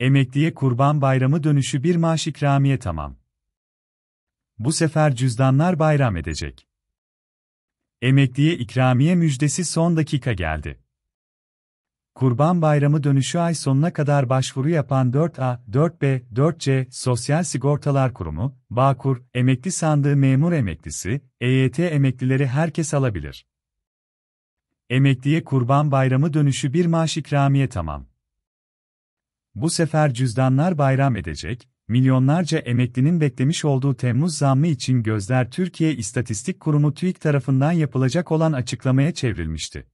Emekliye Kurban Bayramı dönüşü bir maaş ikramiye tamam. Bu sefer cüzdanlar bayram edecek. Emekliye ikramiye müjdesi son dakika geldi. Kurban Bayramı dönüşü ay sonuna kadar başvuru yapan 4A, 4B, 4C Sosyal Sigortalar Kurumu, Bağkur, Emekli Sandığı Memur Emeklisi, EYT emeklileri herkes alabilir. Emekliye Kurban Bayramı dönüşü bir maaş ikramiye tamam. Bu sefer cüzdanlar bayram edecek, milyonlarca emeklinin beklemiş olduğu Temmuz zammı için gözler Türkiye İstatistik Kurumu TÜİK tarafından yapılacak olan açıklamaya çevrilmişti.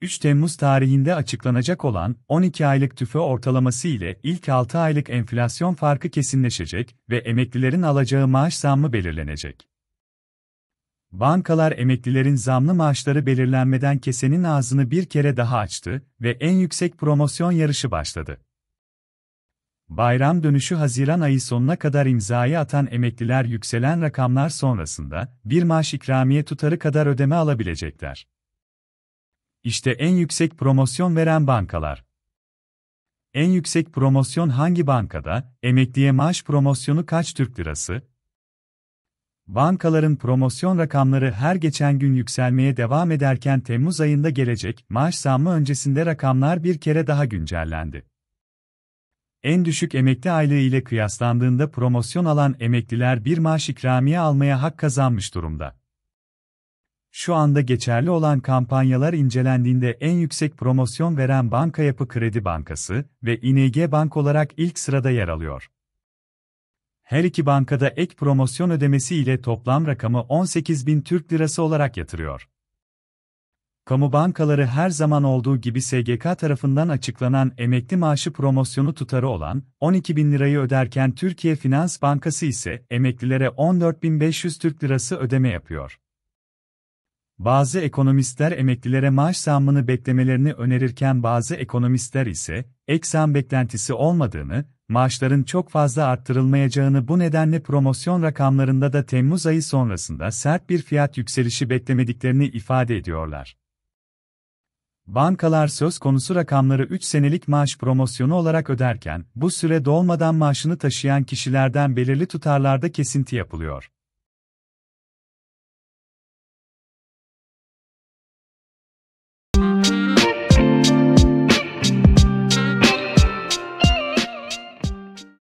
3 Temmuz tarihinde açıklanacak olan 12 aylık tüfe ortalaması ile ilk 6 aylık enflasyon farkı kesinleşecek ve emeklilerin alacağı maaş zammı belirlenecek. Bankalar emeklilerin zamlı maaşları belirlenmeden kesenin ağzını bir kere daha açtı ve en yüksek promosyon yarışı başladı. Bayram dönüşü Haziran ayı sonuna kadar imzayı atan emekliler yükselen rakamlar sonrasında bir maaş ikramiye tutarı kadar ödeme alabilecekler. İşte en yüksek promosyon veren bankalar. En yüksek promosyon hangi bankada, emekliye maaş promosyonu kaç Türk lirası, Bankaların promosyon rakamları her geçen gün yükselmeye devam ederken Temmuz ayında gelecek maaş zammı öncesinde rakamlar bir kere daha güncellendi. En düşük emekli aylığı ile kıyaslandığında promosyon alan emekliler bir maaş ikramiye almaya hak kazanmış durumda. Şu anda geçerli olan kampanyalar incelendiğinde en yüksek promosyon veren Banka Yapı Kredi Bankası ve ING Bank olarak ilk sırada yer alıyor her iki bankada ek promosyon ödemesi ile toplam rakamı 18 bin Türk Lirası olarak yatırıyor. Kamu bankaları her zaman olduğu gibi SGK tarafından açıklanan emekli maaşı promosyonu tutarı olan 12 bin lirayı öderken Türkiye Finans Bankası ise emeklilere 14.500 Türk Lirası ödeme yapıyor. Bazı ekonomistler emeklilere maaş zammını beklemelerini önerirken bazı ekonomistler ise ek zam beklentisi olmadığını, maaşların çok fazla arttırılmayacağını bu nedenle promosyon rakamlarında da Temmuz ayı sonrasında sert bir fiyat yükselişi beklemediklerini ifade ediyorlar. Bankalar söz konusu rakamları 3 senelik maaş promosyonu olarak öderken, bu süre dolmadan maaşını taşıyan kişilerden belirli tutarlarda kesinti yapılıyor.